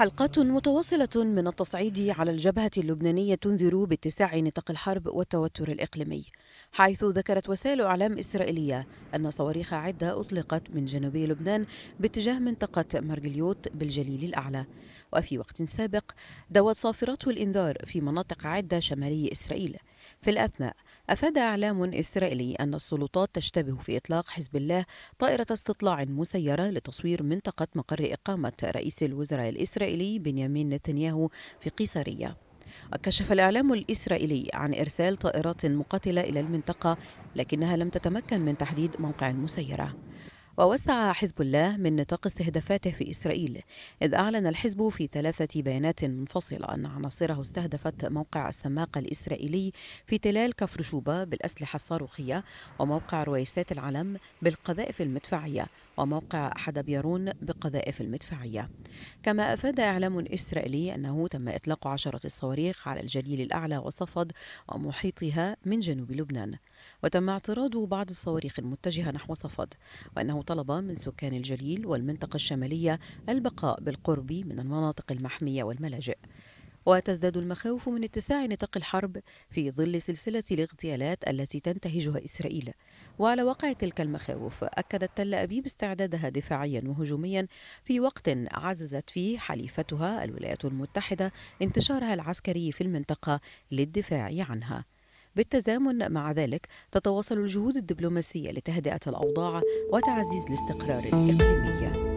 حلقات متواصلة من التصعيد على الجبهة اللبنانية تنذر باتساع نطاق الحرب والتوتر الإقليمي حيث ذكرت وسائل أعلام إسرائيلية أن صواريخ عدة أطلقت من جنوب لبنان باتجاه منطقة مرجليوت بالجليل الأعلى وفي وقت سابق دوت صافرات الإنذار في مناطق عدة شمالي إسرائيل في الأثناء أفاد إعلام إسرائيلي أن السلطات تشتبه في إطلاق حزب الله طائرة استطلاع مسيرة لتصوير منطقة مقر إقامة رئيس الوزراء الإسرائيلي بنيامين نتنياهو في قيصرية كشف الإعلام الإسرائيلي عن إرسال طائرات مقاتلة إلى المنطقة لكنها لم تتمكن من تحديد موقع المسيرة ووسع حزب الله من نطاق استهدافاته في إسرائيل إذ أعلن الحزب في ثلاثة بيانات منفصلة أن عناصره استهدفت موقع السماق الإسرائيلي في تلال كفرشوبة بالأسلحة الصاروخية وموقع رويسات العلم بالقذائف المدفعية وموقع حدبيرون بقذائف المدفعية كما أفاد إعلام إسرائيلي أنه تم إطلاق عشرة الصواريخ على الجليل الأعلى وصفد ومحيطها من جنوب لبنان وتم اعتراض بعض الصواريخ المتجهة نحو صفد وأنه طلب من سكان الجليل والمنطقة الشمالية البقاء بالقرب من المناطق المحمية والملاجئ وتزداد المخاوف من اتساع نطاق الحرب في ظل سلسلة الاغتيالات التي تنتهجها إسرائيل وعلى وقع تلك المخاوف أكدت تل أبيب استعدادها دفاعيا وهجوميا في وقت عززت فيه حليفتها الولايات المتحدة انتشارها العسكري في المنطقة للدفاع عنها بالتزامن مع ذلك تتواصل الجهود الدبلوماسية لتهدئة الأوضاع وتعزيز الاستقرار الإقليمي